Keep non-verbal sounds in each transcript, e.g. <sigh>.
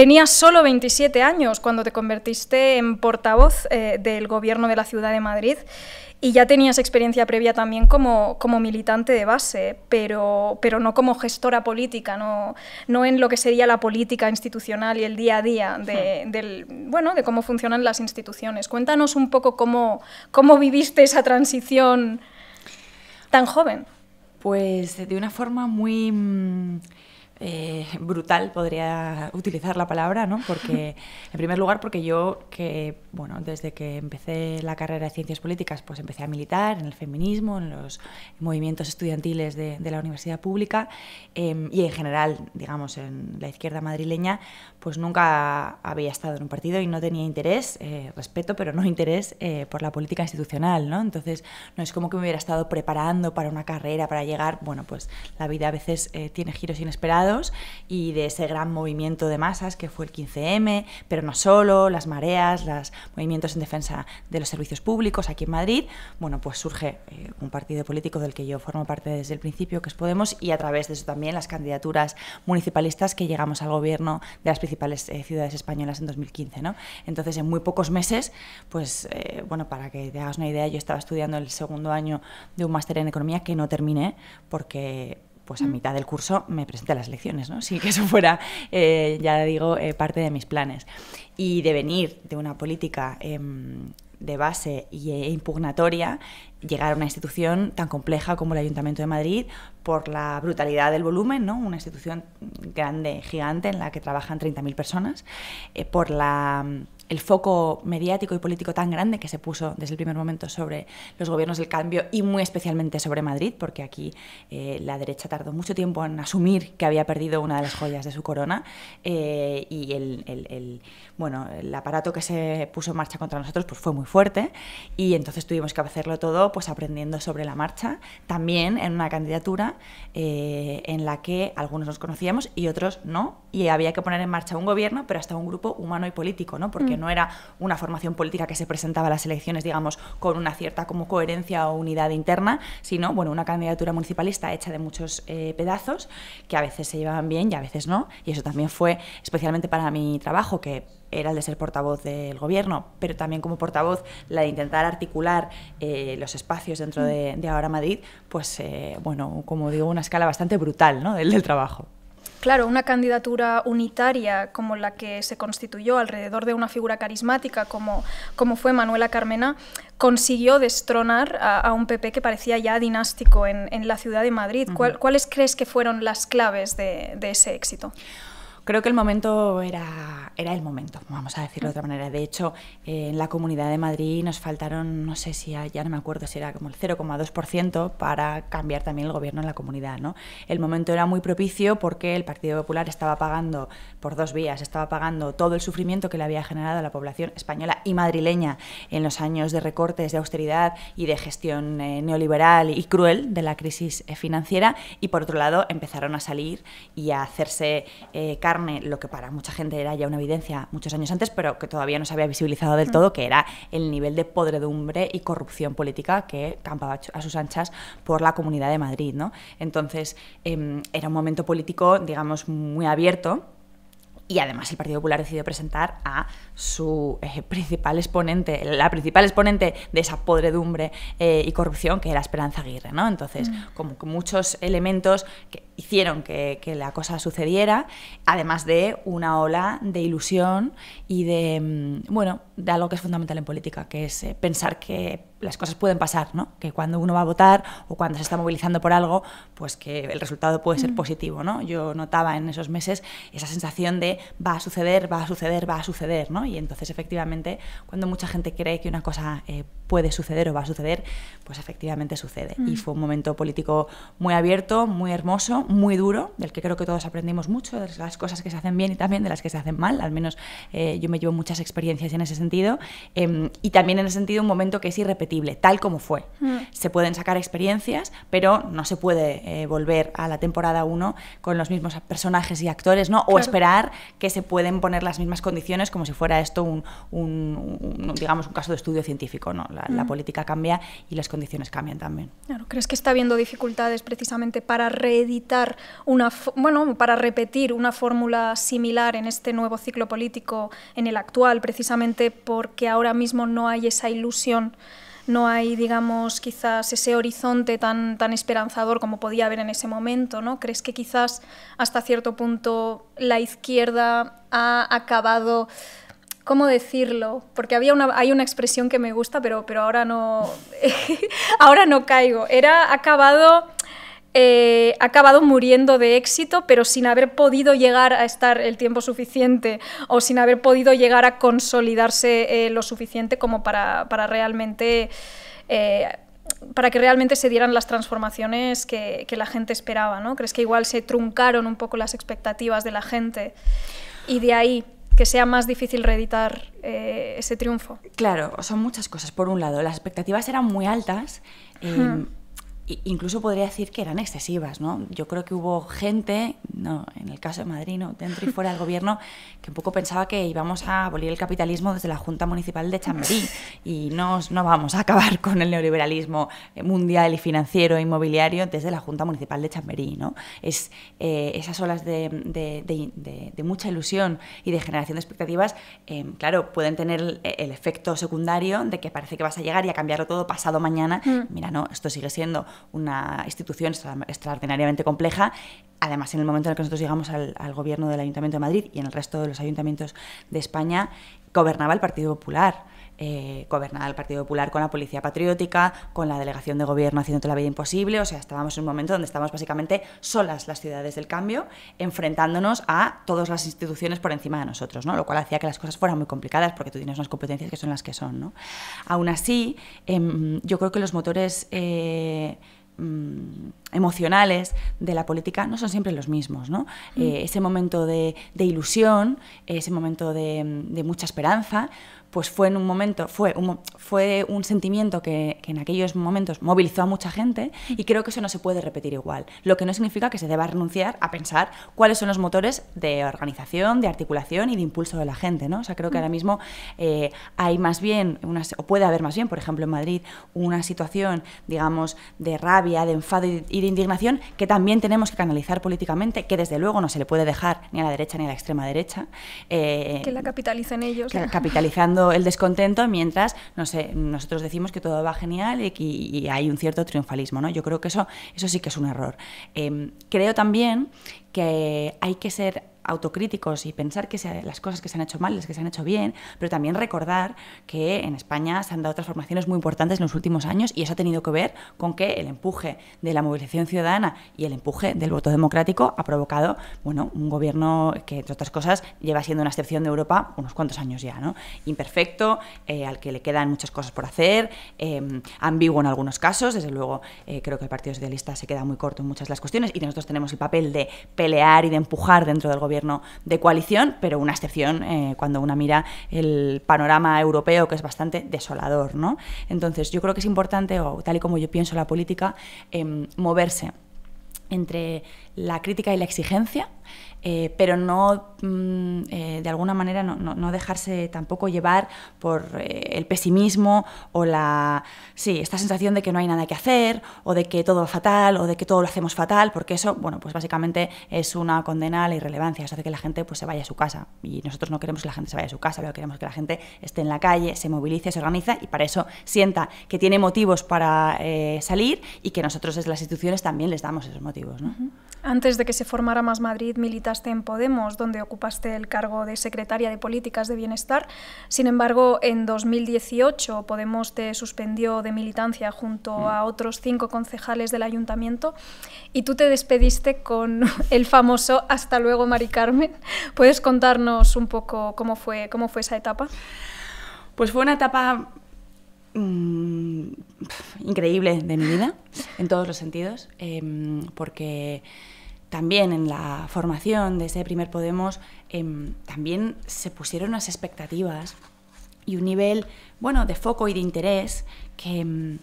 Tenías solo 27 años cuando te convertiste en portavoz eh, del gobierno de la Ciudad de Madrid y ya tenías experiencia previa también como, como militante de base, pero, pero no como gestora política, no, no en lo que sería la política institucional y el día a día de, hmm. del, bueno, de cómo funcionan las instituciones. Cuéntanos un poco cómo, cómo viviste esa transición tan joven. Pues de una forma muy mm, eh, brutal, podría utilizar la palabra, ¿no? Porque, en primer lugar, porque yo, que, bueno, desde que empecé la carrera de Ciencias Políticas, pues empecé a militar en el feminismo, en los movimientos estudiantiles de, la universidad pública em, y en general, digamos, en la izquierda madrileña, pues nunca había estado en un partido y no tenía interés, eh, respeto, pero no interés eh, por la política institucional, ¿no? Entonces, no es como que me hubiera estado preparando para una carrera, para llegar, bueno, pues la vida a veces tiene giros inesperados y de ese gran movimiento de masas que fue el 15M, pero no solo, las mareas, los movimientos en defensa de los servicios públicos aquí en Madrid, bueno, pues surge eh, un partido político del que yo formo parte desde el principio, que es Podemos, y a través de eso también las candidaturas municipalistas que llegamos al gobierno de las principales eh, ciudades españolas en 2015, Entonces, en muy pocos meses, pues, eh, bueno, para que te hagas una idea, yo estaba estudiando el segundo año de un máster en economía que no terminé porque pues a mm. mitad del curso me presenté a las lecciones, ¿no? Sí, que eso fuera, eh, ya digo, eh, parte de mis planes. Y de venir de una política em, de base e, e impugnatoria, llegar a una institución tan compleja como el Ayuntamiento de Madrid por la brutalidad del volumen, ¿no? una institución grande, gigante, en la que trabajan 30.000 personas, eh, por la el foco mediático y político tan grande que se puso desde el primer momento sobre los gobiernos del cambio y muy especialmente sobre Madrid, porque aquí eh, la derecha tardó mucho tiempo en asumir que había perdido una de las joyas de su corona eh, y el, bueno, el aparato que se puso en marcha contra nosotros pues fue muy fuerte y entonces tuvimos que hacerlo todo pues aprendiendo sobre la marcha, también en una candidatura eh, en la que algunos nos conocíamos y otros no, y había que poner en marcha un gobierno, pero hasta un grupo humano y político, ¿no? Porque mm no era una formación política que se presentaba a las elecciones, digamos, con una cierta como coherencia o unidad interna, sino bueno, una candidatura municipalista hecha de muchos eh, pedazos que a veces se llevaban bien y a veces no. Y eso también fue especialmente para mi trabajo, que era el de ser portavoz del gobierno, pero también como portavoz la de intentar articular eh, los espacios dentro de, Ahora Madrid, pues eh, bueno, como digo, una escala bastante brutal ¿no? del, del trabajo. Claro, una candidatura unitaria como la que se constituyó alrededor de una figura carismática como, fue Manuela Carmena, consiguió destronar a, un PP que parecía ya dinástico en, la ciudad de Madrid. ¿Cuáles crees que fueron las claves de ese éxito? Creo que el momento era, era el momento, vamos a decirlo de otra manera. De hecho, en la Comunidad de Madrid nos faltaron, no sé si ya no me acuerdo si era como el 0,2% para cambiar también el gobierno en la comunidad. ¿no? El momento era muy propicio porque el Partido Popular estaba pagando por dos vías, estaba pagando todo el sufrimiento que le había generado a la población española y madrileña en los años de recortes, de austeridad y de gestión eh, neoliberal y cruel de la crisis eh, financiera. Y por otro lado, empezaron a salir y a hacerse eh, lo que para mucha gente era ya una evidencia muchos años antes, pero que todavía no se había visibilizado del todo, que era el nivel de podredumbre y corrupción política que campaba a sus anchas por la Comunidad de Madrid. ¿no? Entonces, em, era un momento político, digamos, muy abierto. Y además el Partido Popular decidió presentar a su eh, <laughs> principal exponente, la principal exponente de esa podredumbre eh, y corrupción, que era Esperanza Aguirre, ¿no? Entonces, mm. como muchos elementos que hicieron que, la cosa sucediera, además de una ola de ilusión y de, mm, bueno, de algo que es fundamental en política, que es eh, pensar que las cosas pueden pasar, Que cuando uno va a votar o cuando se está movilizando por algo, pues que el resultado puede ser mm. positivo, ¿no? Yo notaba en esos meses esa sensación de va a suceder, va a suceder, va a suceder, ¿no? Y entonces efectivamente cuando mucha gente cree que una cosa eh, puede suceder o va a suceder, pues efectivamente sucede. Y mm. fue un momento político muy abierto, muy hermoso, muy duro, del que creo que todos aprendimos mucho, de las cosas que se hacen bien y también de las que se hacen mal, al menos eh, yo me llevo muchas experiencias en ese sentido, em, y también en el sentido un momento que es irrepetible, tal como fue. Mm. Se pueden sacar experiencias, pero no se puede eh, volver a la temporada 1 con los mismos personajes y actores, ¿no? O esperar que se pueden poner las mismas condiciones como si fuera esto un, digamos, un caso de estudio científico, ¿no? La, mm. política cambia y las condiciones cambian también. Claro, ¿crees que está habiendo dificultades precisamente para reeditar una, bueno, para repetir una fórmula similar en este nuevo ciclo político, en el actual, precisamente porque ahora mismo no hay esa ilusión no hay, digamos, quizás ese horizonte tan, tan esperanzador como podía haber en ese momento, ¿no? ¿Crees que quizás hasta cierto punto la izquierda ha acabado, ¿cómo decirlo? Porque había una, hay una expresión que me gusta, pero, pero ahora, no, <laughs> ahora no caigo. Era acabado eh, ha acabado muriendo de éxito, pero sin haber podido llegar a estar el tiempo suficiente o sin haber podido llegar a consolidarse eh, lo suficiente como para, para realmente... Eh, para que realmente se dieran las transformaciones que, la gente esperaba, ¿no? ¿Crees que igual se truncaron un poco las expectativas de la gente y de ahí que sea más difícil reeditar ese triunfo? Claro, son muchas cosas. Por un lado, las expectativas eran muy altas. Em, incluso podría decir que eran excesivas, ¿no? Yo creo que hubo gente, no, en el caso de Madrid, dentro y fuera del gobierno, que un poco pensaba que íbamos a abolir el capitalismo desde la Junta Municipal de Chamberí y no, no vamos a acabar con el neoliberalismo mundial y financiero e inmobiliario desde la Junta Municipal de Chamberí, ¿no? Es, eh, esas olas de, mucha ilusión y de generación de expectativas, eh, claro, pueden tener el, efecto secundario de que parece que vas a llegar y a cambiarlo todo pasado mañana. Mm. Mira, no, esto sigue siendo una institución extraordinariamente compleja. Además, en el momento en el que nosotros llegamos al, gobierno del Ayuntamiento de Madrid y en el resto de los ayuntamientos de España, gobernaba el Partido Popular eh, gobernada el Partido Popular con la Policía Patriótica, con la Delegación de Gobierno haciendo toda la vida imposible, o sea, estábamos en un momento donde estábamos básicamente solas las ciudades del cambio, enfrentándonos a todas las instituciones por encima de nosotros, ¿no? lo cual hacía que las cosas fueran muy complicadas porque tú tienes unas competencias que son las que son. Aún así, em, yo creo que los motores... Eh, mm, emocionales de la política no son siempre los mismos. Mm. Eh, ese momento de, ilusión, ese momento de, mucha esperanza, pues fue en un momento, fue fue un sentimiento que, en aquellos momentos movilizó a mucha gente y creo que eso no se puede repetir igual. Lo que no significa que se deba renunciar a pensar cuáles son los motores de organización, de articulación y de impulso de la gente, ¿no? O sea, creo que mm. ahora mismo eh, hay más bien, o puede haber más bien, por ejemplo en Madrid, una situación, digamos, de rabia, de enfado y de indignación que también tenemos que canalizar políticamente, que desde luego no se le puede dejar ni a la derecha ni a la extrema derecha. Eh, que la capitalicen ellos. capitalizando el descontento mientras, no nosotros decimos que todo va genial y, hay un cierto triunfalismo, ¿no? Yo creo que eso, eso sí que es un error. Em, creo también que hay que ser autocríticos y pensar que las cosas que se han hecho mal, las que se han hecho bien, pero también recordar que en España se han dado transformaciones muy importantes en los últimos años y eso ha tenido que ver con que el empuje de la movilización ciudadana y el empuje del voto democrático ha provocado bueno, un gobierno que, entre otras cosas, lleva siendo una excepción de Europa unos cuantos años ya, ¿no? Imperfecto, eh, al que le quedan muchas cosas por hacer, eh, ambiguo en algunos casos, desde luego eh, creo que el Partido Socialista se queda muy corto en muchas de las cuestiones y nosotros tenemos el papel de pelear y de empujar dentro del gobierno de coalición, pero una excepción eh, cuando una mira el panorama europeo, que es bastante desolador. ¿no? Entonces, yo creo que es importante, o tal y como yo pienso la política, em, moverse entre la crítica y la exigencia eh, pero no, mm, eh, de alguna manera, no, no, dejarse tampoco llevar por eh, el pesimismo o la, sí, esta sensación de que no hay nada que hacer o de que todo es fatal o de que todo lo hacemos fatal, porque eso, bueno, pues básicamente es una condena a la irrelevancia, eso hace que la gente pues, se vaya a su casa y nosotros no queremos que la gente se vaya a su casa, lo queremos que la gente esté en la calle, se movilice, se organiza y para eso sienta que tiene motivos para salir y que nosotros desde las instituciones también les damos esos motivos. ¿no? Antes de que se formara Más Madrid, militaste en Podemos, donde ocupaste el cargo de secretaria de Políticas de Bienestar. Sin embargo, en 2018 Podemos te suspendió de militancia junto a mm. otros cinco concejales del ayuntamiento y tú te despediste con <laughs> el famoso Hasta luego, Mari Carmen. ¿Puedes contarnos un poco cómo fue, cómo fue esa etapa? Pues fue una etapa Mm, increíble de mi vida, en todos los sentidos, em, porque también en la formación de ese primer Podemos em, también se pusieron unas expectativas y un nivel bueno de foco y de interés que em,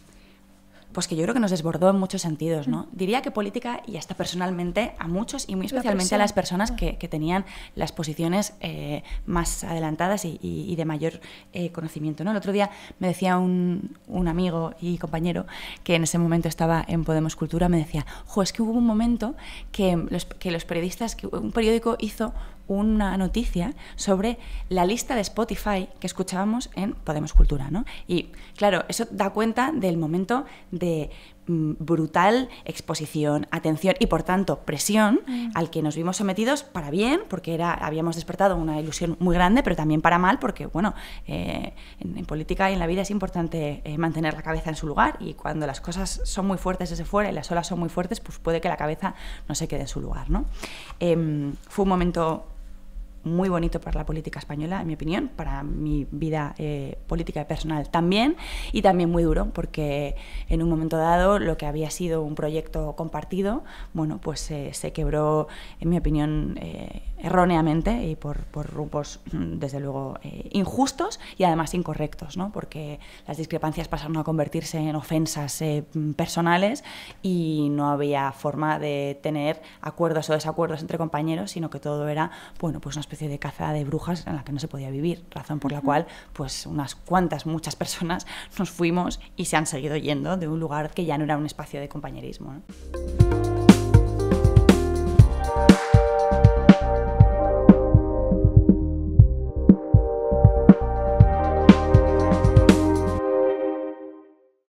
pues que yo creo que nos desbordó en muchos sentidos, ¿no? Mm. Diría que política y hasta personalmente a muchos y muy especialmente a las personas que, tenían las posiciones eh, más adelantadas y, de mayor eh, conocimiento, ¿no? El otro día me decía un, amigo y compañero que en ese momento estaba en Podemos Cultura, me decía, jo, es que hubo un momento que los, que los periodistas, que un periódico hizo una noticia sobre la lista de Spotify que escuchábamos en Podemos Cultura, Y claro, eso da cuenta del momento de mm, brutal exposición, atención y por tanto presión mm. al que nos vimos sometidos para bien, porque era, habíamos despertado una ilusión muy grande, pero también para mal, porque bueno, eh, en, política y en la vida es importante eh, mantener la cabeza en su lugar y cuando las cosas son muy fuertes desde fuera y las olas son muy fuertes, pues puede que la cabeza no se quede en su lugar. ¿no? Em, fue un momento muy bonito para la política española, en mi opinión, para mi vida eh, política y personal también, y también muy duro, porque en un momento dado lo que había sido un proyecto compartido, bueno, pues eh, se quebró, en mi opinión, eh, erróneamente y por, por grupos, mm, desde luego, eh, injustos y además incorrectos, ¿no? porque las discrepancias pasaron a convertirse en ofensas eh, mm, personales y no había forma de tener acuerdos o desacuerdos entre compañeros, sino que todo era bueno, pues una especie de caza de brujas en la que no se podía vivir, razón por la cual pues unas cuantas, muchas personas nos fuimos y se han seguido yendo de un lugar que ya no era un espacio de compañerismo.